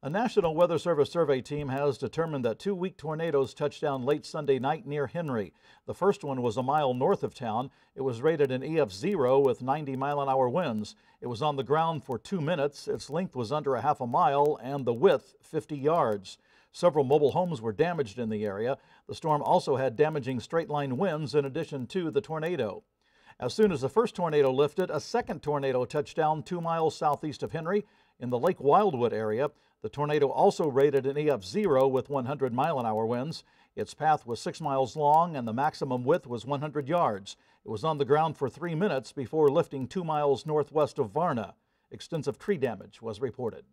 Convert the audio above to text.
A National Weather Service survey team has determined that two weak tornadoes touched down late Sunday night near Henry. The first one was a mile north of town. It was rated an EF0 with 90 mile an hour winds. It was on the ground for two minutes. Its length was under a half a mile and the width 50 yards. Several mobile homes were damaged in the area. The storm also had damaging straight line winds in addition to the tornado. As soon as the first tornado lifted, a second tornado touched down two miles southeast of Henry in the Lake Wildwood area. The tornado also rated an EF0 with 100 mile an hour winds. Its path was six miles long and the maximum width was 100 yards. It was on the ground for three minutes before lifting two miles northwest of Varna. Extensive tree damage was reported.